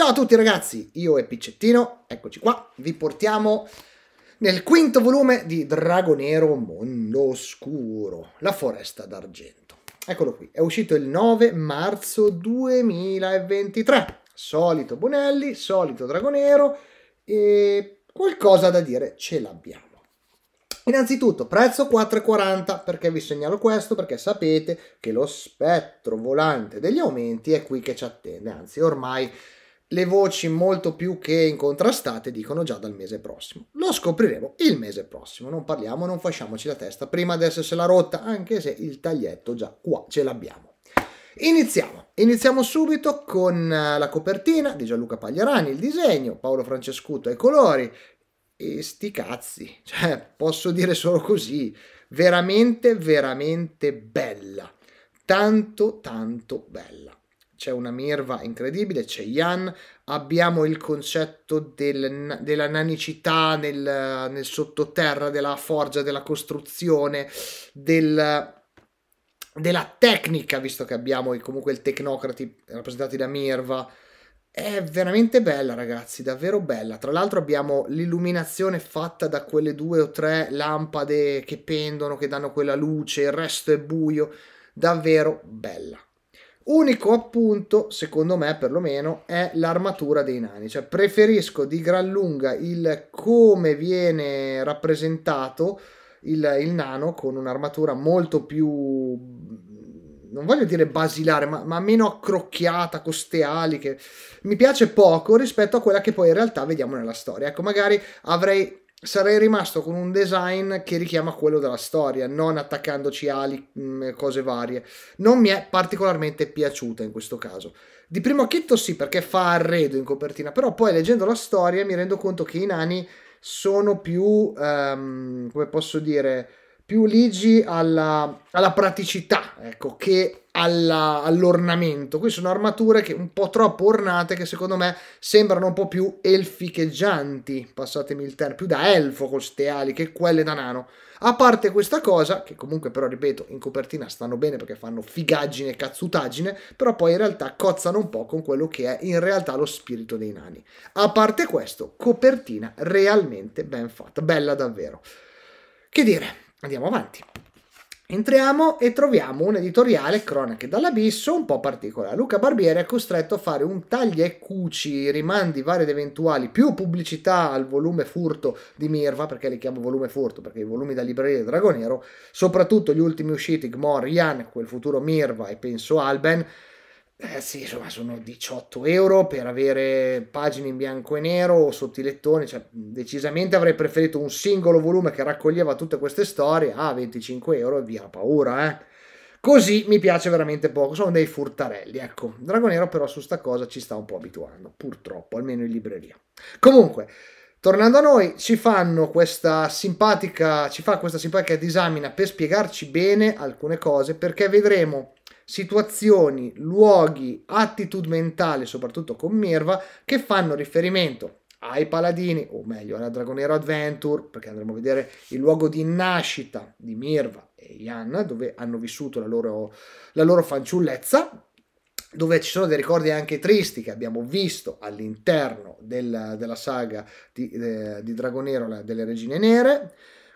Ciao a tutti ragazzi, io e Piccettino, eccoci qua, vi portiamo nel quinto volume di Dragonero Mondo Oscuro, La Foresta d'Argento. Eccolo qui, è uscito il 9 marzo 2023. Solito Bonelli, solito Dragonero e qualcosa da dire ce l'abbiamo. Innanzitutto, prezzo 4,40, perché vi segnalo questo? Perché sapete che lo spettro volante degli aumenti è qui che ci attende, anzi ormai le voci molto più che incontrastate dicono già dal mese prossimo. Lo scopriremo il mese prossimo, non parliamo, non facciamoci la testa prima di essersela rotta, anche se il taglietto già qua ce l'abbiamo. Iniziamo, iniziamo subito con eh, la copertina di Gianluca Pagliarani, il disegno, Paolo Francescuto ai colori, e sti cazzi, cioè posso dire solo così, veramente veramente bella, tanto tanto bella c'è una Mirva incredibile, c'è Jan, abbiamo il concetto del, della nanicità nel, nel, sottoterra, della forgia, della costruzione, del, della tecnica, visto che abbiamo comunque il tecnocrati rappresentati da Mirva. È veramente bella, ragazzi, davvero bella. Tra l'altro abbiamo l'illuminazione fatta da quelle due o tre lampade che pendono, che danno quella luce, il resto è buio. Davvero bella. Unico appunto, secondo me perlomeno, è l'armatura dei nani. Cioè, preferisco di gran lunga il come viene rappresentato il, il nano con un'armatura molto più, non voglio dire basilare, ma, ma meno accrocchiata, con ste ali, che mi piace poco rispetto a quella che poi in realtà vediamo nella storia. Ecco, magari avrei sarei rimasto con un design che richiama quello della storia, non attaccandoci ali, mm, cose varie. Non mi è particolarmente piaciuta in questo caso. Di primo acchito sì, perché fa arredo in copertina, però poi leggendo la storia mi rendo conto che i nani sono più, um, come posso dire, più ligi alla, alla praticità, ecco, che alla, all'ornamento. Qui sono armature che un po' troppo ornate, che secondo me sembrano un po' più elficheggianti, passatemi il termine, più da elfo con queste ali che quelle da nano. A parte questa cosa, che comunque però ripeto, in copertina stanno bene perché fanno figaggine e cazzutaggine, però poi in realtà cozzano un po' con quello che è in realtà lo spirito dei nani. A parte questo, copertina realmente ben fatta, bella davvero. Che dire, Andiamo avanti. Entriamo e troviamo un editoriale Cronache dall'Abisso un po' particolare. Luca Barbieri è costretto a fare un taglia e cuci, rimandi vari ed eventuali, più pubblicità al volume furto di Mirva, perché li chiamo volume furto, perché i volumi da libreria di Dragonero, soprattutto gli ultimi usciti, Gmor, Ian, quel futuro Mirva e penso Alben, eh sì, insomma, sono 18 euro per avere pagine in bianco e nero o sottilettoni. Cioè, decisamente avrei preferito un singolo volume che raccoglieva tutte queste storie a ah, 25 euro e via la paura, eh. Così mi piace veramente poco, sono dei furtarelli, ecco. Dragonero però su sta cosa ci sta un po' abituando, purtroppo, almeno in libreria. Comunque, tornando a noi, ci fanno questa simpatica, ci fa questa simpatica disamina per spiegarci bene alcune cose, perché vedremo situazioni, luoghi, attitudine mentale, soprattutto con Mirva, che fanno riferimento ai paladini, o meglio alla Dragonero Adventure, perché andremo a vedere il luogo di nascita di Mirva e Ian, dove hanno vissuto la loro, la loro fanciullezza, dove ci sono dei ricordi anche tristi che abbiamo visto all'interno del, della saga di, de, eh, di Dragonero delle Regine Nere.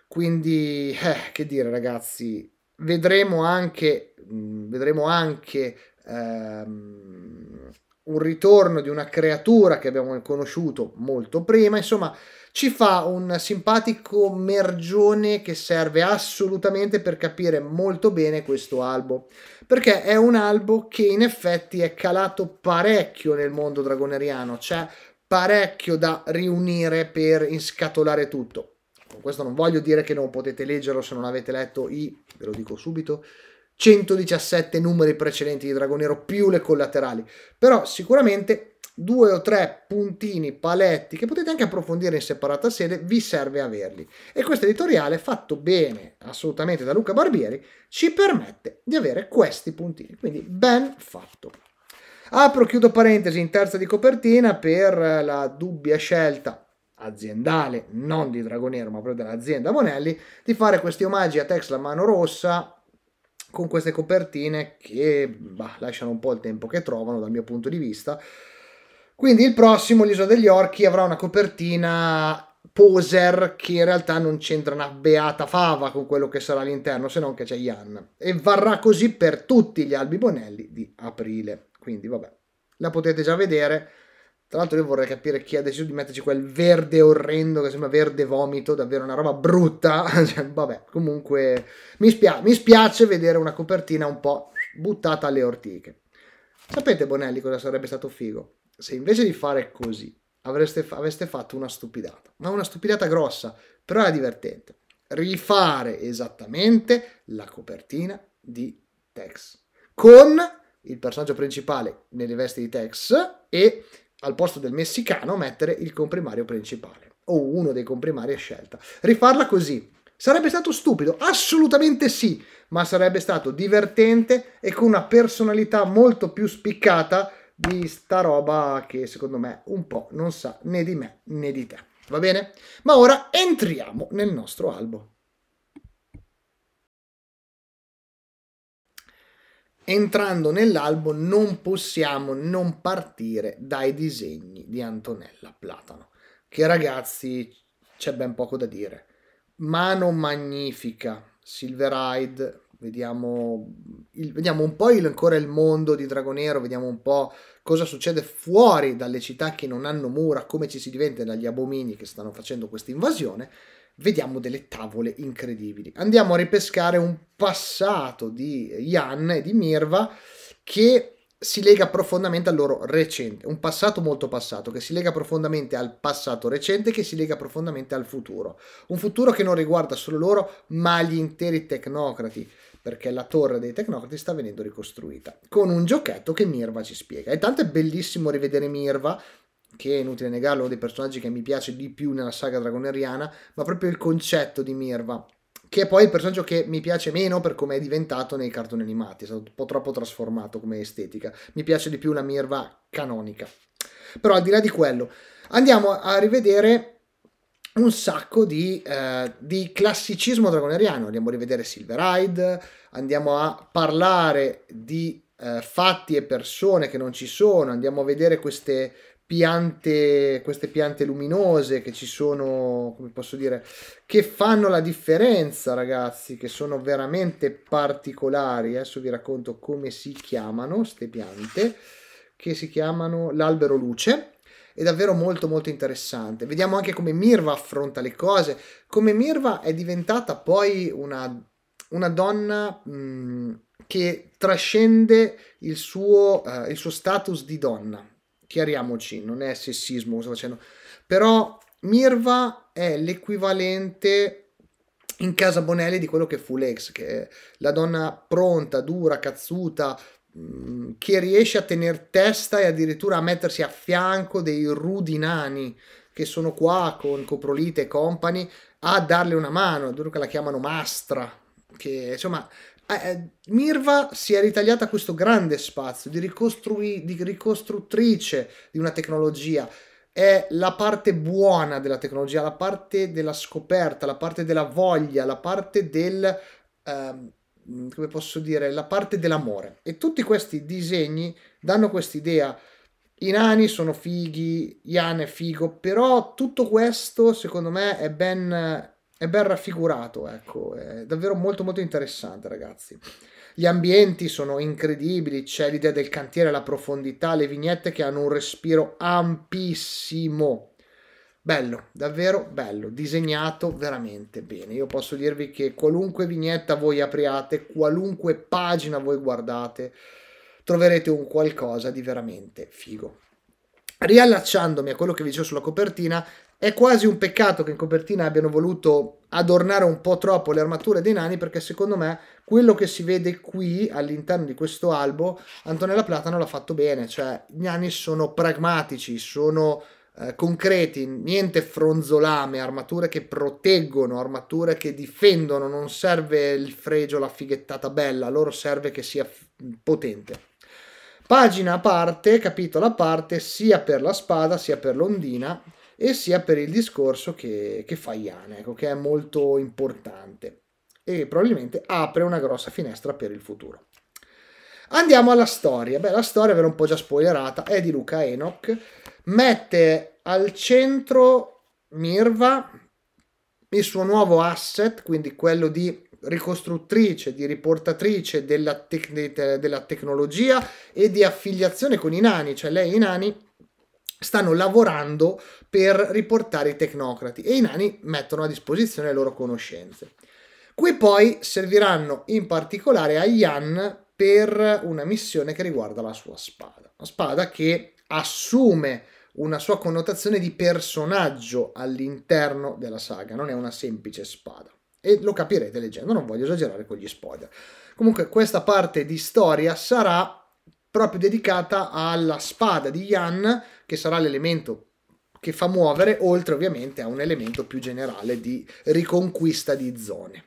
Quindi, eh, che dire ragazzi, vedremo anche, mm, vedremo anche ehm, un ritorno di una creatura che abbiamo conosciuto molto prima, insomma ci fa un simpatico mergione che serve assolutamente per capire molto bene questo albo, perché è un albo che in effetti è calato parecchio nel mondo dragoneriano, c'è cioè parecchio da riunire per inscatolare tutto. Con questo non voglio dire che non potete leggerlo se non avete letto i, ve lo dico subito, 117 numeri precedenti di Dragonero più le collaterali. Però sicuramente due o tre puntini, paletti, che potete anche approfondire in separata sede, vi serve averli. E questo editoriale, fatto bene assolutamente da Luca Barbieri, ci permette di avere questi puntini. Quindi ben fatto. Apro, chiudo parentesi, in terza di copertina per la dubbia scelta aziendale, non di Dragonero, ma proprio dell'azienda Bonelli, di fare questi omaggi a Tex la mano rossa con queste copertine che bah, lasciano un po' il tempo che trovano dal mio punto di vista. Quindi il prossimo, l'isola degli orchi, avrà una copertina poser che in realtà non c'entra una beata fava con quello che sarà all'interno, se non che c'è Ian. E varrà così per tutti gli albi Bonelli di aprile. Quindi vabbè, la potete già vedere tra l'altro io vorrei capire chi ha deciso di metterci quel verde orrendo che sembra verde vomito, davvero una roba brutta. cioè, vabbè, comunque mi, spia- mi spiace vedere una copertina un po' buttata alle ortiche. Sapete Bonelli cosa sarebbe stato figo? Se invece di fare così avreste, aveste fatto una stupidata, ma una stupidata grossa, però era divertente. Rifare esattamente la copertina di Tex con il personaggio principale nelle vesti di Tex e al posto del messicano mettere il comprimario principale o uno dei comprimari a scelta. Rifarla così. Sarebbe stato stupido? Assolutamente sì, ma sarebbe stato divertente e con una personalità molto più spiccata di sta roba che secondo me un po' non sa né di me né di te. Va bene? Ma ora entriamo nel nostro albo. Entrando nell'albo non possiamo non partire dai disegni di Antonella Platano, che ragazzi c'è ben poco da dire. Mano magnifica, Silveride, vediamo, il, vediamo un po' il, ancora il mondo di Dragonero, vediamo un po' cosa succede fuori dalle città che non hanno mura, come ci si diventa dagli abomini che stanno facendo questa invasione vediamo delle tavole incredibili. Andiamo a ripescare un passato di Jan e di Mirva che si lega profondamente al loro recente, un passato molto passato, che si lega profondamente al passato recente, che si lega profondamente al futuro. Un futuro che non riguarda solo loro, ma gli interi tecnocrati, perché la torre dei tecnocrati sta venendo ricostruita, con un giochetto che Mirva ci spiega. E tanto è bellissimo rivedere Mirva, che è inutile negarlo, uno dei personaggi che mi piace di più nella saga dragoneriana, ma proprio il concetto di Mirva, che è poi il personaggio che mi piace meno per come è diventato nei cartoni animati, è stato un po' troppo trasformato come estetica. Mi piace di più la Mirva canonica. Però al di là di quello, andiamo a rivedere un sacco di, eh, di, classicismo dragoneriano. Andiamo a rivedere Silveride, andiamo a parlare di eh, fatti e persone che non ci sono, andiamo a vedere queste, piante, queste piante luminose che ci sono, come posso dire, che fanno la differenza, ragazzi, che sono veramente particolari. Adesso vi racconto come si chiamano queste piante, che si chiamano l'albero luce. È davvero molto molto interessante. Vediamo anche come Mirva affronta le cose, come Mirva è diventata poi una, una donna mh, mm, che trascende il suo, uh, il suo status di donna chiariamoci, non è sessismo cosa sto facendo, però Mirva è l'equivalente in casa Bonelli di quello che fu l'ex, che è la donna pronta, dura, cazzuta, mm, che riesce a tenere testa e addirittura a mettersi a fianco dei rudi nani che sono qua con Coprolite e compagni a darle una mano, addirittura la chiamano Mastra, che insomma eh, eh, Mirva si è ritagliata questo grande spazio di, ricostrui- di ricostruttrice di una tecnologia. È la parte buona della tecnologia, la parte della scoperta, la parte della voglia, la parte del... Ehm, come posso dire, la parte dell'amore. E tutti questi disegni danno quest'idea. I nani sono fighi, Ian è figo, però tutto questo secondo me è ben è ben raffigurato, ecco, è davvero molto molto interessante ragazzi. Gli ambienti sono incredibili, c'è l'idea del cantiere, la profondità, le vignette che hanno un respiro ampissimo. Bello, davvero bello, disegnato veramente bene. Io posso dirvi che qualunque vignetta voi apriate, qualunque pagina voi guardate, troverete un qualcosa di veramente figo. Riallacciandomi a quello che vi dicevo sulla copertina, è quasi un peccato che in copertina abbiano voluto adornare un po' troppo le armature dei nani perché secondo me quello che si vede qui all'interno di questo albo Antonella Platano l'ha fatto bene, cioè i nani sono pragmatici, sono eh, concreti, niente fronzolame, armature che proteggono, armature che difendono, non serve il fregio, la fighettata bella, loro serve che sia potente. Pagina a parte, capitolo a parte, sia per la spada sia per l'ondina e sia per il discorso che, che fa Ian, ecco, che è molto importante e probabilmente apre una grossa finestra per il futuro. Andiamo alla storia. Beh, la storia ve l'ho un po' già spoilerata, è di Luca Enoch, mette al centro Mirva il suo nuovo asset, quindi quello di ricostruttrice, di riportatrice della, tec della, tecnologia e di affiliazione con i nani, cioè lei i nani stanno lavorando per riportare i tecnocrati e i nani mettono a disposizione le loro conoscenze. Qui poi serviranno in particolare a Yan per una missione che riguarda la sua spada, una spada che assume una sua connotazione di personaggio all'interno della saga, non è una semplice spada. E lo capirete leggendo, non voglio esagerare con gli spoiler. Comunque questa parte di storia sarà proprio dedicata alla spada di Yan che sarà l'elemento che fa muovere, oltre ovviamente a un elemento più generale di riconquista di zone.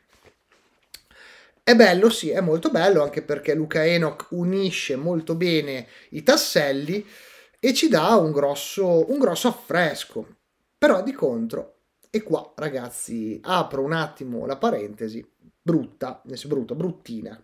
È bello, sì, è molto bello, anche perché Luca Enoch unisce molto bene i tasselli e ci dà un grosso, un grosso affresco. Però di contro, e qua ragazzi apro un attimo la parentesi, brutta, brutta, bruttina,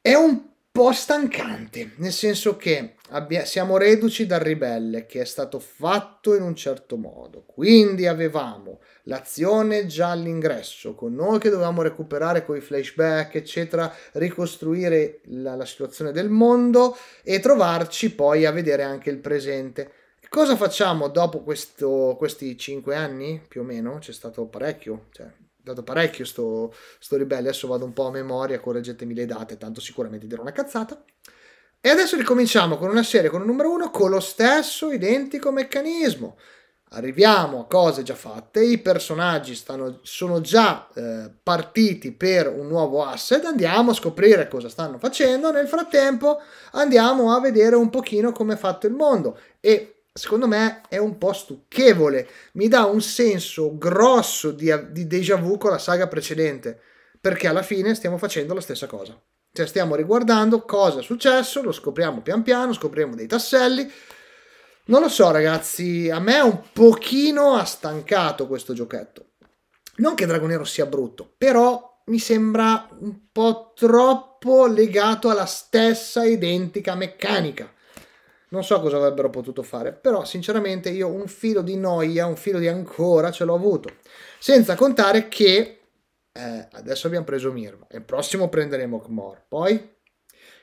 è un po' stancante, nel senso che abbia, siamo reduci dal ribelle che è stato fatto in un certo modo, quindi avevamo l'azione già all'ingresso, con noi che dovevamo recuperare con i flashback, eccetera, ricostruire la, la situazione del mondo e trovarci poi a vedere anche il presente. Cosa facciamo dopo questo, questi cinque anni? Più o meno, c'è stato parecchio, cioè dato parecchio sto, sto ribelli, adesso vado un po' a memoria, correggetemi le date, tanto sicuramente dirò una cazzata. E adesso ricominciamo con una serie con un numero 1 con lo stesso identico meccanismo. Arriviamo a cose già fatte, i personaggi stanno, sono già eh, partiti per un nuovo asset, andiamo a scoprire cosa stanno facendo, nel frattempo andiamo a vedere un pochino come è fatto il mondo e secondo me è un po' stucchevole, mi dà un senso grosso di, di déjà vu con la saga precedente, perché alla fine stiamo facendo la stessa cosa. Cioè stiamo riguardando cosa è successo, lo scopriamo pian piano, scopriamo dei tasselli. Non lo so ragazzi, a me un pochino ha stancato questo giochetto. Non che Dragonero sia brutto, però mi sembra un po' troppo legato alla stessa identica meccanica. Non so cosa avrebbero potuto fare, però sinceramente io un filo di noia, un filo di ancora ce l'ho avuto. Senza contare che eh, adesso abbiamo preso Mirva il prossimo prenderemo Kmor. Poi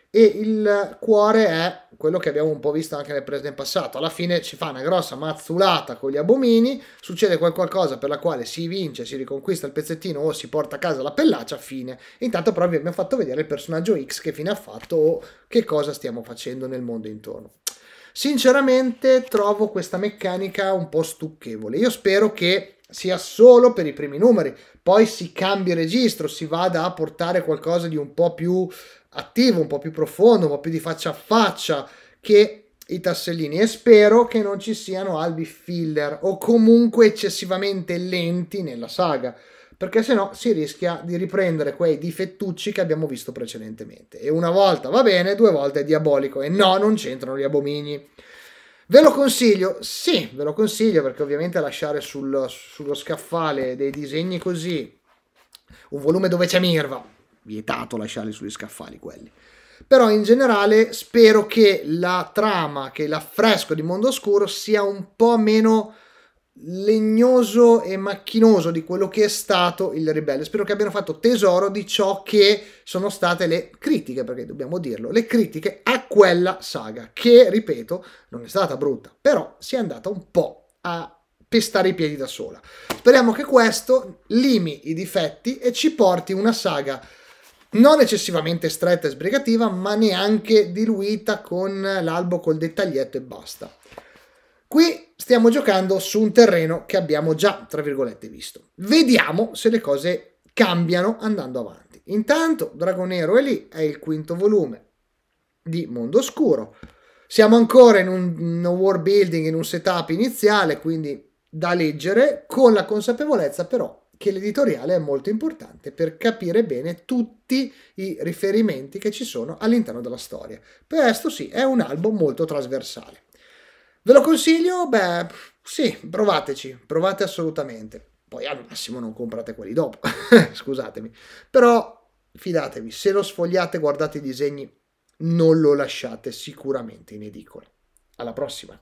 e il cuore è quello che abbiamo un po' visto anche nel presente passato. Alla fine ci fa una grossa mazzulata con gli abomini, succede qualcosa per la quale si vince, si riconquista il pezzettino o si porta a casa la pellaccia, fine. Intanto però vi abbiamo fatto vedere il personaggio X che fine ha fatto o che cosa stiamo facendo nel mondo intorno. Sinceramente trovo questa meccanica un po' stucchevole. Io spero che sia solo per i primi numeri, poi si cambi registro, si vada a portare qualcosa di un po' più attivo, un po' più profondo, un po' più di faccia a faccia che i tassellini e spero che non ci siano albi filler o comunque eccessivamente lenti nella saga perché se no si rischia di riprendere quei difettucci che abbiamo visto precedentemente. E una volta va bene, due volte è diabolico. E no, non c'entrano gli abomini. Ve lo consiglio? Sì, ve lo consiglio perché ovviamente lasciare sul, sullo scaffale dei disegni così un volume dove c'è Mirva, vietato lasciarli sugli scaffali quelli. Però in generale spero che la trama, che l'affresco di Mondo Oscuro sia un po' meno legnoso e macchinoso di quello che è stato il ribelle. Spero che abbiano fatto tesoro di ciò che sono state le critiche, perché dobbiamo dirlo, le critiche a quella saga, che, ripeto, non è stata brutta, però si è andata un po' a pestare i piedi da sola. Speriamo che questo limi i difetti e ci porti una saga non eccessivamente stretta e sbrigativa, ma neanche diluita con l'albo col dettaglietto e basta. Qui stiamo giocando su un terreno che abbiamo già, tra virgolette, visto. Vediamo se le cose cambiano andando avanti. Intanto Dragonero è lì, è il quinto volume di Mondo Oscuro. Siamo ancora in un war building, in un setup iniziale, quindi da leggere, con la consapevolezza però che l'editoriale è molto importante per capire bene tutti i riferimenti che ci sono all'interno della storia. Per questo sì, è un album molto trasversale. Ve lo consiglio? Beh, sì, provateci, provate assolutamente. Poi al massimo non comprate quelli dopo, scusatemi. Però fidatevi, se lo sfogliate, guardate i disegni, non lo lasciate sicuramente in edicola. Alla prossima!